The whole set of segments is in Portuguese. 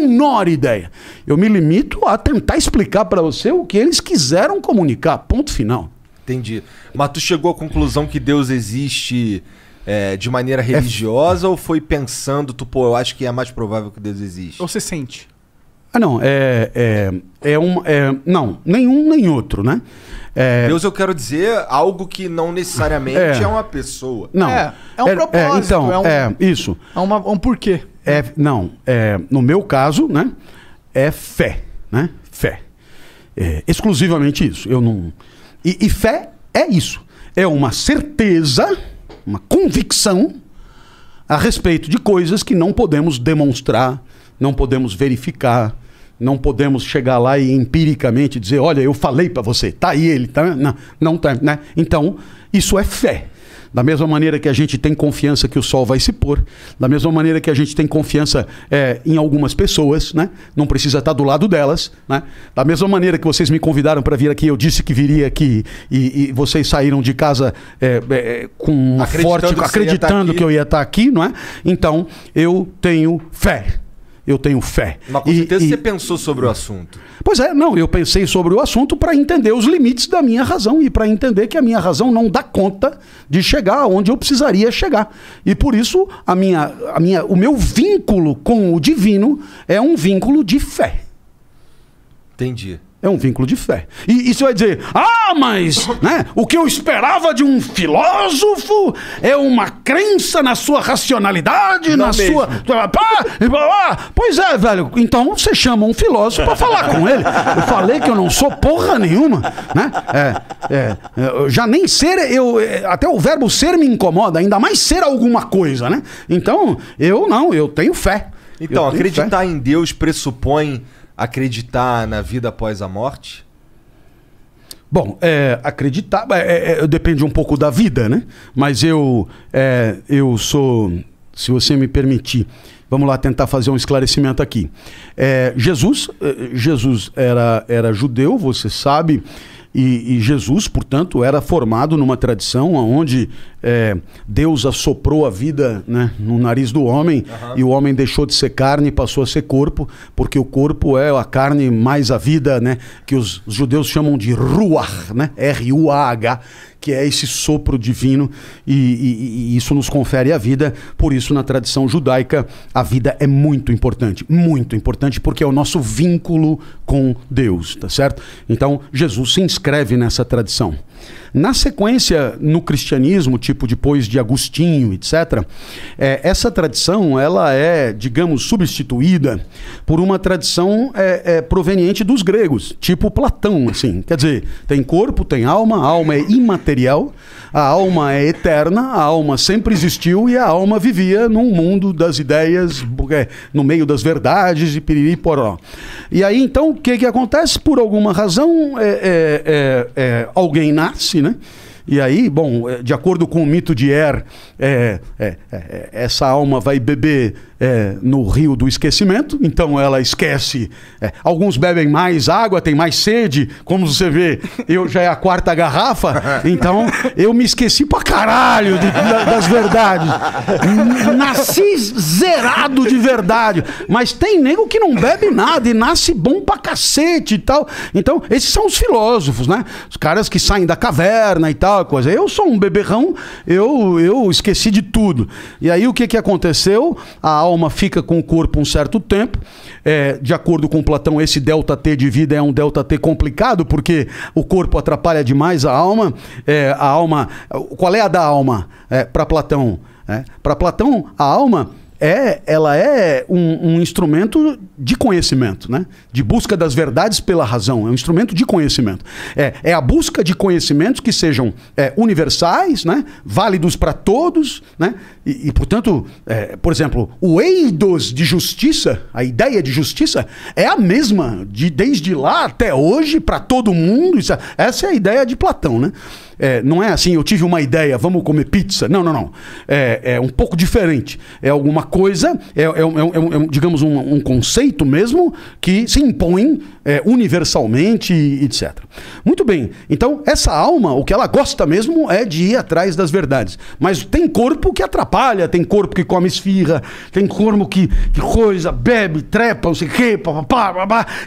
menor ideia. Eu me limito a tentar explicar para você o que eles quiseram comunicar. Ponto final. Entendi. Mas tu chegou à conclusão que Deus existe é, de maneira é religiosa é... ou foi pensando, tu, tipo, pô, eu acho que é mais provável que Deus existe? Ou você sente? Ah, não, é. É, é um. É, não, nenhum nem outro, né? É... Deus, eu quero dizer algo que não necessariamente é, é uma pessoa. Não. É, é um é, propósito. então, é, um, isso. É uma, um porquê. É, não, é, no meu caso, né? É fé, né? Fé. É, exclusivamente isso. Eu não. E, e fé é isso. É uma certeza, uma convicção a respeito de coisas que não podemos demonstrar, não podemos verificar, não podemos chegar lá e empiricamente dizer, olha, eu falei para você, tá aí ele, tá? Né? Não, não tá, né? Então, isso é fé. Da mesma maneira que a gente tem confiança que o sol vai se pôr, da mesma maneira que a gente tem confiança é, em algumas pessoas, né? Não precisa estar do lado delas, né? Da mesma maneira que vocês me convidaram para vir aqui, eu disse que viria aqui e, e vocês saíram de casa é, é, com uma acreditando forte, que acreditando que tá eu ia estar tá aqui, não é? Então eu tenho fé eu tenho fé. Mas com e, certeza e... você pensou sobre o assunto. Pois é, não, eu pensei sobre o assunto para entender os limites da minha razão e para entender que a minha razão não dá conta de chegar onde eu precisaria chegar. E por isso a minha, a minha, o meu vínculo com o divino é um vínculo de fé. Entendi. É um vínculo de fé. E, isso você vai dizer, ah, mas né, o que eu esperava de um filósofo é uma crença na sua racionalidade, Não na mesmo. sua. Pois é, velho. Então você chama um filósofo para falar com ele. Eu falei que eu não sou porra nenhuma. Né? É, é, já nem ser, eu, é, até o verbo ser me incomoda, ainda mais ser alguma coisa, né? Então, eu não, eu tenho fé. Então, acreditar fé. em Deus pressupõe acreditar na vida após a morte? Bom, é, acreditar é, é, é, depende um pouco da vida, né? Mas eu, é, eu sou, se você me permitir, vamos lá tentar fazer um esclarecimento aqui. É, Jesus, é, Jesus era, era judeu, você sabe. E, e, Jesus, portanto, era formado numa tradição onde é, Deus assoprou a vida né, no nariz do homem uhum. e o homem deixou de ser carne e passou a ser corpo, porque o corpo é a carne mais a vida, né, que os, os judeus chamam de ruach, né, R-U-A-H, que é esse sopro divino e, e, e, isso nos confere a vida. Por isso, na tradição judaica, a vida é muito importante, muito importante, porque é o nosso vínculo com Deus, tá certo? Então, Jesus se inscreve nessa tradição. Na sequência, no cristianismo, tipo depois de Agostinho, etc., é, essa tradição ela é, digamos, substituída por uma tradição é, é, proveniente dos gregos, tipo Platão, assim. Quer dizer, tem corpo, tem alma, a alma é imaterial, a alma é eterna, a alma sempre existiu e a alma vivia num mundo das ideias, é, no meio das verdades e piriri poró. E aí, então, o que, que acontece? Por alguma razão, é, é, alguém nasce 嗯。E aí, bom, eh, de acordo com o mito de Er, é, é, é, é essa alma vai beber é, no rio do esquecimento, então ela esquece. É, alguns bebem mais água, tem mais sede, como você vê, eu já é a quarta garrafa, então eu me esqueci pra caralho de, de, das verdades. Nasci zerado de verdade. Mas tem nego que não bebe nada e nasce bom pra cacete e tal. Então, esses são os filósofos, né? Os caras que saem da caverna e tal aquela coisa. Eu sou um beberrão, eu, eu esqueci de tudo. E aí o que, que aconteceu? A alma fica com o corpo um certo tempo. É, de acordo com Platão, esse delta T de vida é um delta T complicado, porque o corpo atrapalha demais a alma. É, a alma. Qual é a da alma? É, Para Platão. É, Para Platão, a alma é, ela é um, um, instrumento de conhecimento, né? De busca das verdades pela razão. É um instrumento de conhecimento. É, é a busca de conhecimentos que sejam é, universais, né? Válidos para todos, né? E, e portanto, é, por exemplo, o eidos de justiça, a ideia de justiça, é a mesma de desde lá até hoje para todo mundo. Isso, é, essa é a ideia de Platão, né? É, não é assim, eu tive uma ideia, vamos comer pizza. Não, não, não. É, é um pouco diferente. É alguma coisa, é, é é, é, é digamos, um, um, conceito mesmo que se impõe é, universalmente, etc. Muito bem. Então, essa alma, o que ela gosta mesmo é de ir atrás das verdades. Mas tem corpo que atrapalha, tem corpo que come esfirra, tem corpo que, que coisa, bebe, trepa, não sei o quê,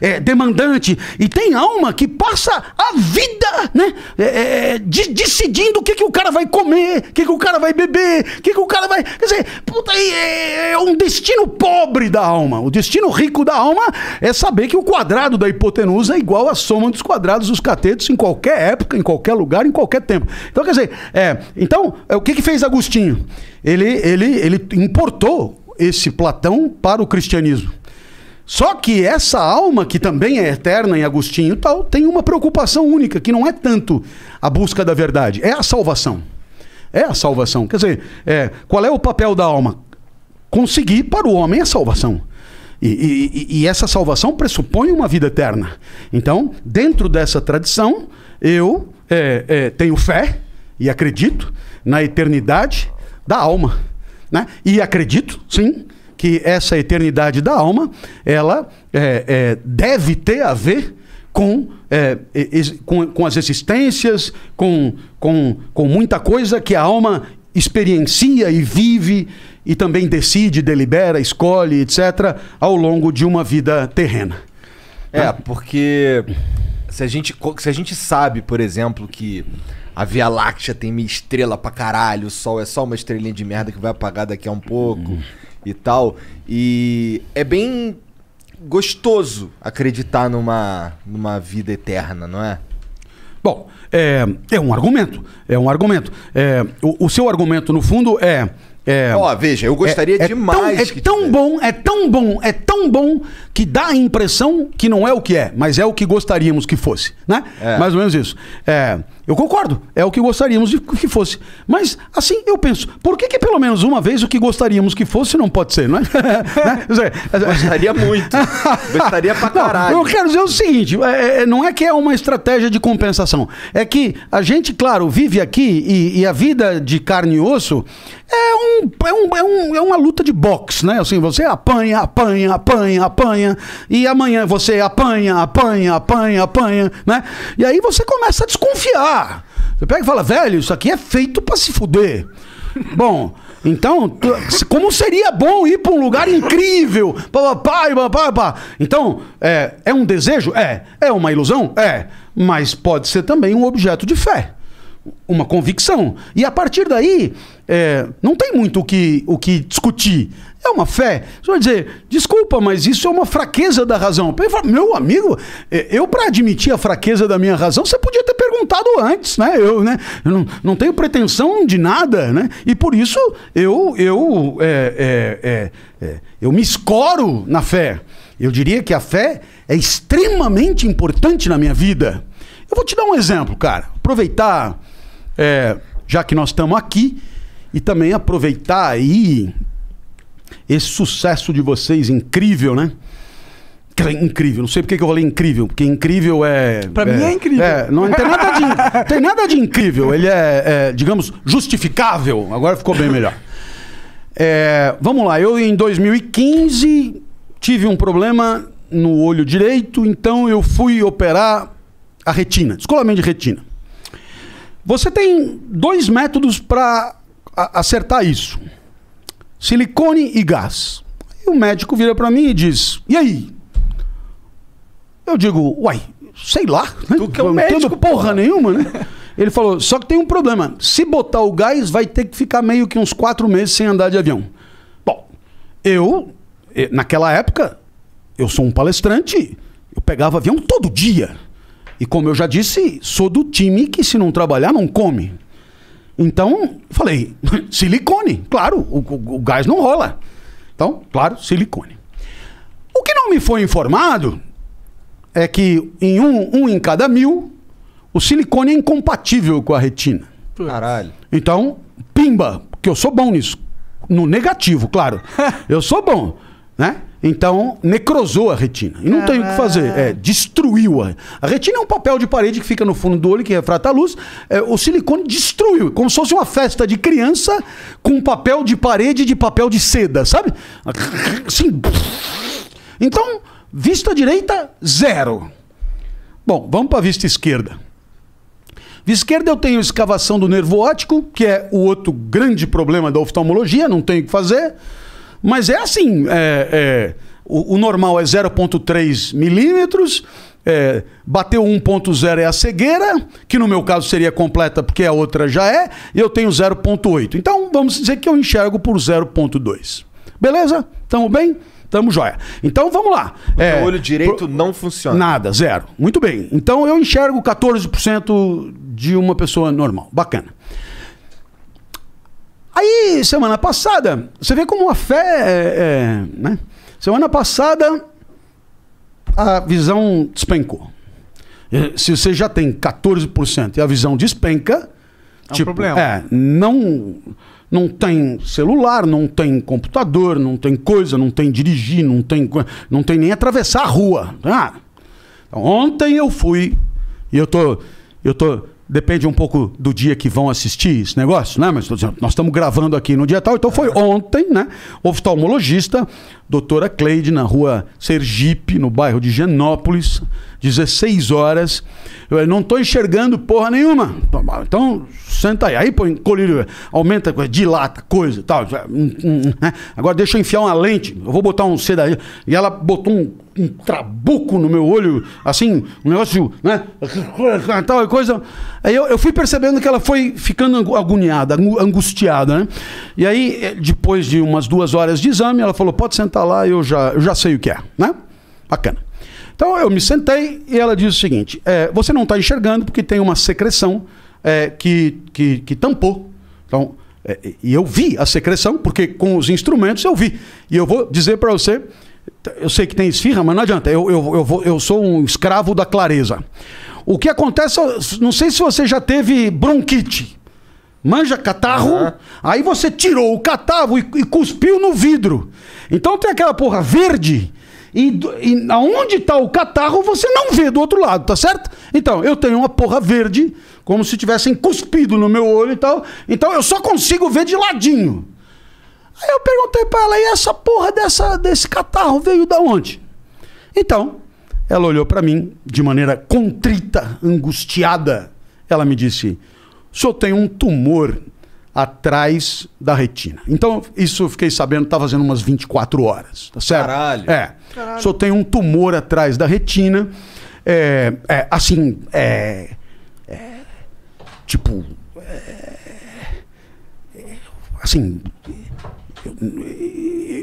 é demandante. E tem alma que passa a vida, né? É, de, decidindo o que, que o cara vai comer, o que, que o cara vai beber, o que, que o cara vai. Quer dizer, puta, é, é um destino pobre da alma. O destino rico da alma é saber que o quadrado da hipotenusa é igual à soma dos quadrados dos catetos em qualquer época, em qualquer lugar, em qualquer tempo. Então, quer dizer, é, então, é, o que, que fez Agostinho? Ele, ele, ele importou esse Platão para o cristianismo. Só que essa alma, que também é eterna em Agostinho e tal, tem uma preocupação única, que não é tanto a busca da verdade, é a salvação. É a salvação. Quer dizer, é, qual é o papel da alma? Conseguir para o homem a salvação. E, e, e essa salvação pressupõe uma vida eterna. Então, dentro dessa tradição, eu é, é, tenho fé e acredito na eternidade da alma. Né? E acredito, sim, que essa eternidade da alma, ela é, é, deve ter a ver com, é, com, com, as existências, com, com, com muita coisa que a alma experiencia e vive e também decide, delibera, escolhe, etc., ao longo de uma vida terrena. É, tá? porque se a gente, se a gente sabe, por exemplo, que a Via Láctea tem minha estrela pra caralho, o Sol é só uma estrelinha de merda que vai apagar daqui a um pouco. Uhum e tal. E é bem gostoso acreditar numa, numa vida eterna, não é? Bom, é, é um argumento. É um argumento. É, o, o seu argumento, no fundo, é. É, Ó, oh, veja, eu gostaria é, é demais. Tão, é tão bom, é tão bom, é tão bom que dá a impressão que não é o que é, mas é o que gostaríamos que fosse, né? É. Mais ou menos isso. É, eu concordo, é o que gostaríamos de que fosse. Mas, assim, eu penso, por que, que pelo menos uma vez o que gostaríamos que fosse não pode ser, não é? Né? Gostaria muito. Gostaria pra caralho. Não, eu quero dizer o seguinte: é, é, não é que é uma estratégia de compensação. É que a gente, claro, vive aqui e, e a vida de carne e osso é, um, é, um, é, um, é uma luta de boxe, né? Assim, você apanha, apanha, apanha, apanha, e amanhã você apanha, apanha, apanha, apanha, né? E aí você começa a desconfiar você pega e fala, velho, isso aqui é feito para se fuder. Bom, então, como seria bom ir para um lugar incrível? Pá, pá, pá, pá, pá. Então, é, é um desejo? É. É uma ilusão? É. Mas pode ser também um objeto de fé uma convicção. E a partir daí, é, não tem muito o que, o que discutir. É uma fé. Você vai dizer, desculpa, mas isso é uma fraqueza da razão. Falo, meu amigo, é, eu para admitir a fraqueza da minha razão, você podia ter perguntado antes, né? Eu, né? eu não, não tenho pretensão de nada, né? E por isso eu, eu, é, é, é, é eu me escoro na fé. Eu diria que a fé é extremamente importante na minha vida. Eu vou te dar um exemplo, cara. Aproveitar é, já que nós estamos aqui, e também aproveitar aí esse sucesso de vocês incrível, né? Incrível, não sei porque que eu falei incrível, porque incrível é. Pra é, mim é incrível. É, não, tem, nada de, tem nada de incrível, ele é, é, digamos, justificável. Agora ficou bem melhor. É, vamos lá, eu em 2015 tive um problema no olho direito, então eu fui operar a retina, descolamento de retina. Você tem dois métodos para acertar isso: silicone e gás. E o médico vira para mim e diz: E aí? Eu digo: Uai, sei lá. Né? Tu que é um médico, porra nenhuma, né? Ele falou: Só que tem um problema. Se botar o gás, vai ter que ficar meio que uns quatro meses sem andar de avião. Bom, eu, eh, naquela época, eu sou um palestrante, eu pegava avião todo dia. E como eu já disse, sou do time que se não trabalhar, não come. Então, falei, silicone, claro, o, o, o gás não rola. Então, claro, silicone. O que não me foi informado é que em um, um em cada mil, o silicone é incompatível com a retina. Caralho. Então, pimba, que eu sou bom nisso. No negativo, claro. eu sou bom. Né? Então, necrosou a retina. E não ah. tem o que fazer. É, destruiu a A retina é um papel de parede que fica no fundo do olho, que refrata a luz. É, o silicone destruiu. Como se fosse uma festa de criança com papel de parede de papel de seda, sabe? Assim. Então, vista direita, zero. Bom, vamos para a vista esquerda. Vista esquerda eu tenho escavação do nervo óptico, que é o outro grande problema da oftalmologia, não tem o que fazer. Mas é assim: é, é, o, o, normal é 0,3 milímetros. É, bateu 1.0 é a cegueira, que no meu caso seria completa porque a outra já é, e eu tenho 0.8. Então vamos dizer que eu enxergo por 0.2. Beleza? Tamo bem? Tamo joia. Então vamos lá. É, o é, olho direito pro... não funciona. Nada, zero. Muito bem. Então eu enxergo 14% de uma pessoa normal. Bacana. Aí, semana passada, você vê como a fé. É, é, né? Semana passada, a visão despencou. Se você já tem 14% e a visão despenca. É um tipo, problema. É, não, não tem celular, não tem computador, não tem coisa, não tem dirigir, não tem, não tem nem atravessar a rua. Ah, ontem eu fui e eu tô. Eu tô Depende um pouco do dia que vão assistir esse negócio, né? Mas nós estamos gravando aqui no dia tal, então foi ontem, né? O Oftalmologista doutora Cleide, na rua Sergipe, no bairro de Genópolis, 16 horas. Eu falei, não estou enxergando porra nenhuma. Então, senta aí. Aí, pô, encolhido, aumenta, dilata, coisa tal. Hum, hum, hum, né? Agora deixa eu enfiar uma lente. Eu vou botar um C aí. E ela botou um, um trabuco no meu olho, assim, um negócio, né? Tal coisa. Aí eu, eu fui percebendo que ela foi ficando agoniada, angustiada, né? E aí, eh, depois de umas duas horas de exame, ela falou, pode sentar sentar tá lá, eu já, eu já sei o que é, né? Bacana. Então eu me sentei e ela disse o seguinte: é, você não está enxergando porque tem uma secreção é, que, que, que, tampou. Então, é, e eu vi a secreção, porque com os instrumentos eu vi. E eu vou dizer para você: eu sei que tem esfirra, mas não adianta, eu, eu, eu, vou, eu sou um escravo da clareza. O que acontece, não sei se você já teve bronquite. Manja catarro, uhum. aí você tirou o catarro e, e, cuspiu no vidro. Então tem aquela porra verde. E, e aonde está o catarro, você não vê do outro lado, tá certo? Então, eu tenho uma porra verde, como se tivessem cuspido no meu olho e tal. Então eu só consigo ver de ladinho. Aí eu perguntei para ela, e essa porra dessa, desse catarro veio da onde? Então, ela olhou para mim de maneira contrita, angustiada. Ela me disse: o senhor tem um tumor atrás da retina. Então, isso eu fiquei sabendo, tá fazendo umas 24 horas, tá certo? Caralho. É. Caralho. Só tem um tumor atrás da retina. É, é assim, é, é tipo, é, assim, eu,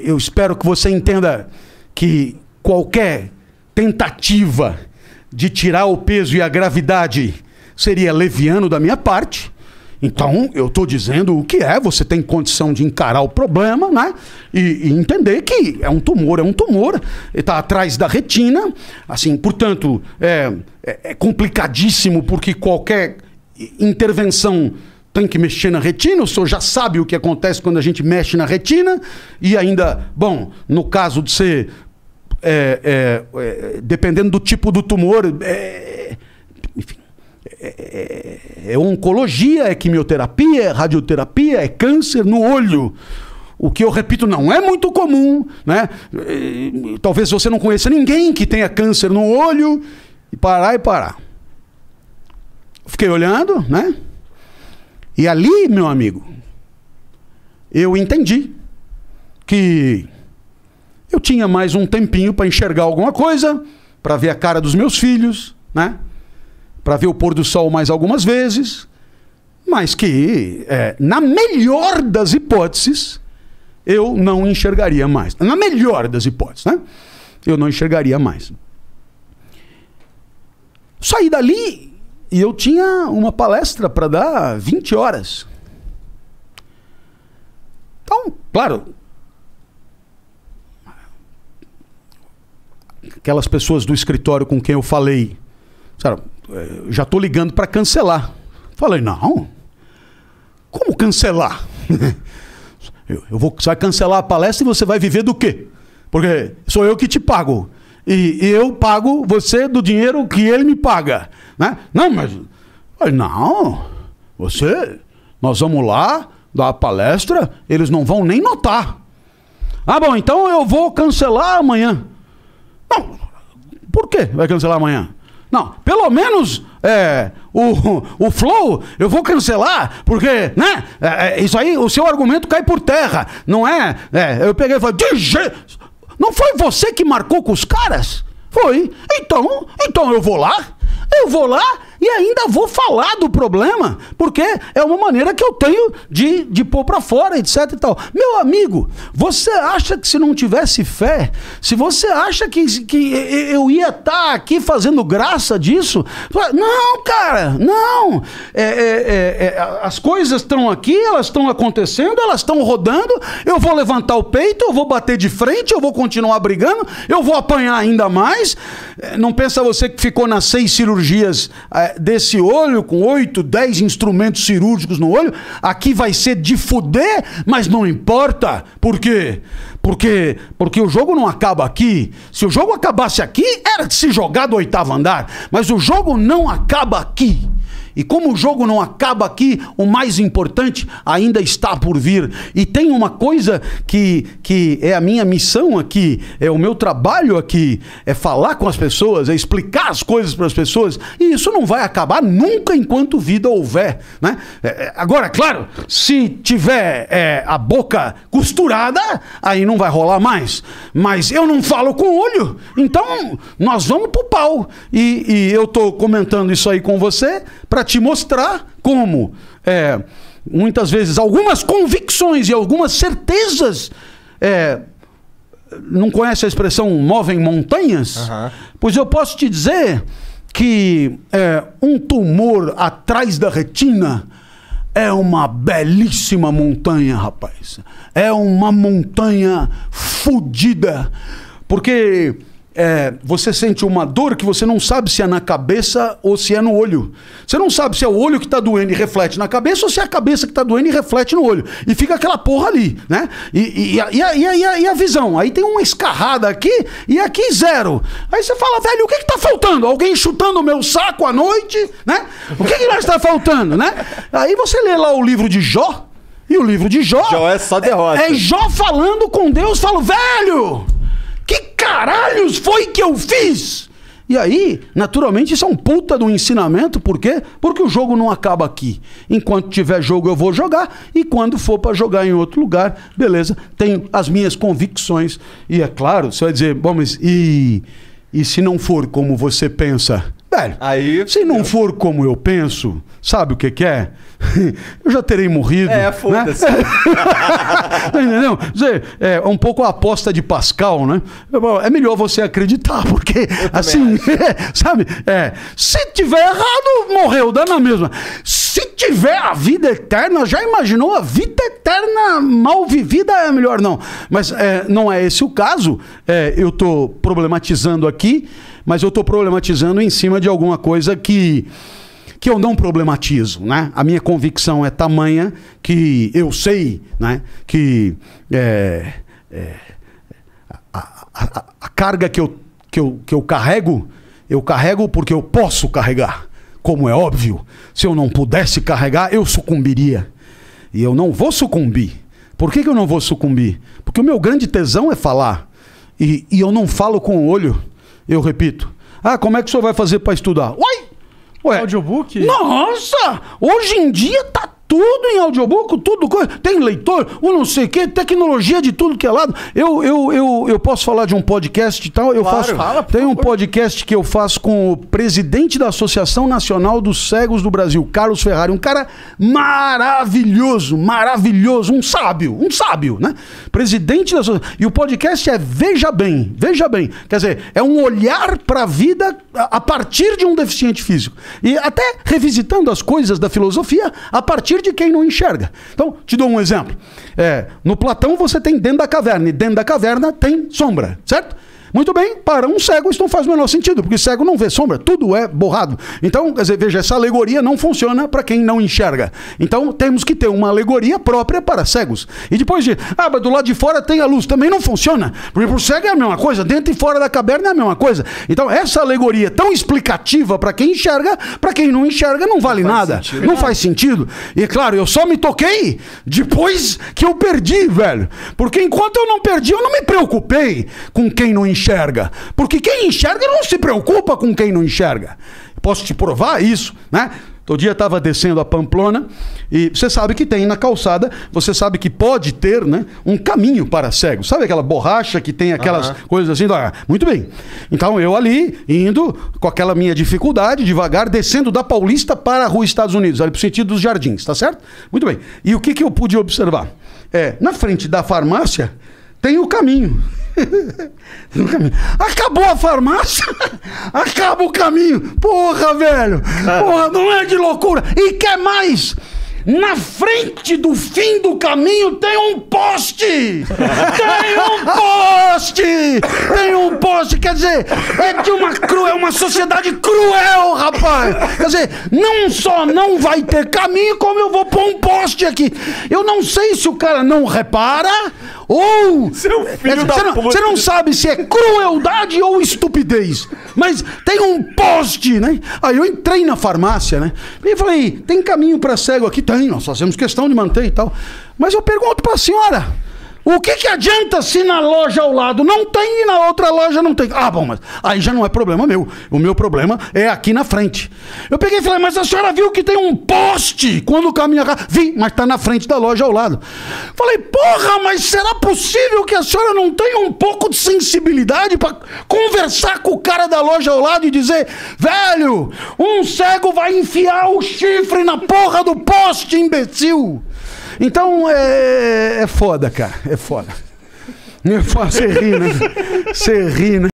eu espero que você entenda que qualquer tentativa de tirar o peso e a gravidade seria leviano da minha parte. Então, eu estou dizendo o que é, você tem condição de encarar o problema, né? E, e entender que é um tumor, é um tumor, está atrás da retina, assim, portanto, é, é, é complicadíssimo, porque qualquer intervenção tem que mexer na retina, o senhor já sabe o que acontece quando a gente mexe na retina, e ainda, bom, no caso de ser. É, é, é, dependendo do tipo do tumor, é, enfim, é, é, é, oncologia, é quimioterapia, é radioterapia, é câncer no olho. O que eu repito, não é muito comum, né? Talvez você não conheça ninguém que tenha câncer no olho e parar e parar. Fiquei olhando, né? E ali, meu amigo, eu entendi que eu tinha mais um tempinho para enxergar alguma coisa, para ver a cara dos meus filhos, né? para ver o pôr do sol mais algumas vezes, mas que, é, na melhor das hipóteses, eu não enxergaria mais. Na melhor das hipóteses, né? Eu não enxergaria mais. Saí dali e eu tinha uma palestra para dar 20 horas. Então, claro. Aquelas pessoas do escritório com quem eu falei, Disseram, é, já estou ligando para cancelar. Falei, não. Como cancelar? eu, eu, vou, você vai cancelar a palestra e você vai viver do quê? Porque sou eu que te pago. E, e eu pago você do dinheiro que ele me paga. Né? Não, mas. Falei, não. Você. Nós vamos lá dar a palestra, eles não vão nem notar. Ah, bom, então eu vou cancelar amanhã. Não. Por quê vai cancelar amanhã? Não, pelo menos é, o, o flow eu vou cancelar, porque, né? É, é, isso aí, o seu argumento cai por terra. Não é? é eu peguei e falei, de jeito. Não foi você que marcou com os caras? Foi. Então, então eu vou lá, eu vou lá e ainda vou falar do problema, porque é uma maneira que eu tenho de, de pôr para fora, etc e tal. Meu amigo, você acha que se não tivesse fé, se você acha que, que eu ia estar tá aqui fazendo graça disso, não, cara, não. É, é, é, é as coisas estão aqui, elas estão acontecendo, elas estão rodando, eu vou levantar o peito, eu vou bater de frente, eu vou continuar brigando, eu vou apanhar ainda mais. É, não pensa você que ficou nas seis cirurgias é, desse olho, com oito, dez instrumentos cirúrgicos no olho, aqui vai ser de fuder, mas não importa. Por quê? Porque, porque o jogo não acaba aqui. Se o jogo acabasse aqui, era de se jogar do oitavo andar. Mas o jogo não acaba aqui. E como o jogo não acaba aqui, o mais importante ainda está por vir. E tem uma coisa que, que é a minha missão aqui, é o meu trabalho aqui, é falar com as pessoas, é explicar as coisas para as pessoas. E isso não vai acabar nunca enquanto vida houver. Né? É, é agora, claro, se tiver é, a boca costurada, aí não vai rolar mais. Mas eu não falo com olho, então nós vamos pro pau. E, e eu estou comentando isso aí com você para te mostrar como é, muitas vezes algumas convicções e algumas certezas. É, não conhece a expressão movem montanhas? Uhum. Pois eu posso te dizer que é, um tumor atrás da retina é uma belíssima montanha, rapaz. É uma montanha fodida. Porque é, você sente uma dor que você não sabe se é na cabeça ou se é no olho. Você não sabe se é o olho que está doendo e reflete na cabeça ou se é a cabeça que está doendo e reflete no olho. E fica aquela porra ali, né? E, e, e, a, e, a, e, a, e, a, visão? Aí tem uma escarrada aqui e aqui zero. Aí você fala, velho, o que está faltando? Alguém chutando o meu saco à noite, né? O que, que nós está faltando, né? Aí você lê lá o livro de Jó. E o livro de Jó. Jó é só é, derrota. É, é Jó falando com Deus, falo, velho! Que caralhos foi que eu fiz? E aí, naturalmente, isso é um puta de um ensinamento, por quê? Porque o jogo não acaba aqui. Enquanto tiver jogo, eu vou jogar, e quando for para jogar em outro lugar, beleza, tenho as minhas convicções. E é claro, você vai dizer, bom, mas e, e se não for como você pensa? Velho, aí, se não for como eu penso, sabe o que, que é? eu já terei morrido. É, né? foda-se. Né? Entendeu? Dizer, é, é um pouco a aposta de Pascal, né? É, é melhor você acreditar, porque assim, sabe? É, se tiver errado, morreu, dá na mesma. Se tiver a vida eterna, já imaginou a vida eterna mal vivida? É melhor não. Mas é, não é esse o caso. É, eu estou problematizando aqui mas eu estou problematizando em cima de alguma coisa que que eu não problematizo, né? A minha convicção é tamanha que eu sei, né? Que é, é, a, a, a, carga que eu, que, eu, que eu carrego, eu carrego porque eu posso carregar, como é óbvio. Se eu não pudesse carregar, eu sucumbiria. E eu não vou sucumbir. Por que, que eu não vou sucumbir? Porque o meu grande tesão é falar. E, e eu não falo com o olho. Eu repito. Ah, como é que o senhor vai fazer para estudar? Uai! Ué, Audiobook? Nossa! Hoje em dia tá tudo em audiobook, tudo coisa. Tem leitor, o não sei o quê, tecnologia de tudo que é lado. Eu, eu, eu, eu posso falar de um podcast e tal. Eu claro, faço. Fala, tem um podcast que eu faço com o presidente da Associação Nacional dos Cegos do Brasil, Carlos Ferrari. Um cara maravilhoso, maravilhoso, um sábio, um sábio, né? Presidente da Associação. E o podcast é Veja Bem, Veja Bem. Quer dizer, é um olhar para a vida a partir de um deficiente físico. E até revisitando as coisas da filosofia a partir de quem não enxerga. Então, te dou um exemplo. É, no Platão você tem dentro da caverna, e dentro da caverna tem sombra, certo? Muito bem, para um cego isso não faz o menor sentido, porque cego não vê sombra, tudo é borrado. Então, quer dizer, veja, essa alegoria não funciona para quem não enxerga. Então, temos que ter uma alegoria própria para cegos. E depois de, ah, mas do lado de fora tem a luz, também não funciona, porque para o cego é a mesma coisa, dentro e fora da caverna é a mesma coisa. Então, essa alegoria tão explicativa para quem enxerga, para quem não enxerga não vale não nada, sentido. não faz sentido. E claro, eu só me toquei depois que eu perdi, velho. Porque enquanto eu não perdi, eu não me preocupei com quem não enxerga enxerga. Porque quem enxerga não se preocupa com quem não enxerga. Posso te provar isso, né? Todo dia estava descendo a Pamplona e você sabe que tem na calçada, você sabe que pode ter né, um caminho para cegos. Sabe aquela borracha que tem aquelas uhum. coisas assim? Ah, muito bem. Então eu ali, indo com aquela minha dificuldade, devagar, descendo da Paulista para a rua Estados Unidos, ali para o sentido dos jardins, tá certo? Muito bem. E o que, que eu pude observar? É, na frente da farmácia tem o caminho. Acabou a farmácia, acaba o caminho. Porra, velho! Porra, não é de loucura! E quer mais? Na frente do fim do caminho tem um poste! Tem um poste! Tem um poste! Quer dizer, é de uma cru, é uma sociedade cruel, rapaz! Quer dizer, não só não vai ter caminho, como eu vou pôr um poste aqui. Eu não sei se o cara não repara ou. Você é filho não, puta. Você não sabe se é crueldade ou estupidez. Mas tem um poste, né? Aí eu entrei na farmácia, né? E falei: tem caminho para cego aqui? Tem, nós fazemos questão de manter e tal. Mas eu pergunto para a senhora. O que, que adianta se na loja ao lado não tem e na outra loja não tem? Ah, bom, mas aí já não é problema meu. O meu problema é aqui na frente. Eu peguei e falei, mas a senhora viu que tem um poste quando caminha cá? Vi, mas está na frente da loja ao lado. Falei, porra, mas será possível que a senhora não tenha um pouco de sensibilidade para conversar com o cara da loja ao lado e dizer, velho, um cego vai enfiar o chifre na porra do poste, imbecil? Então é, é foda, cara. É, é foda. Você ri, né? Você ri, né?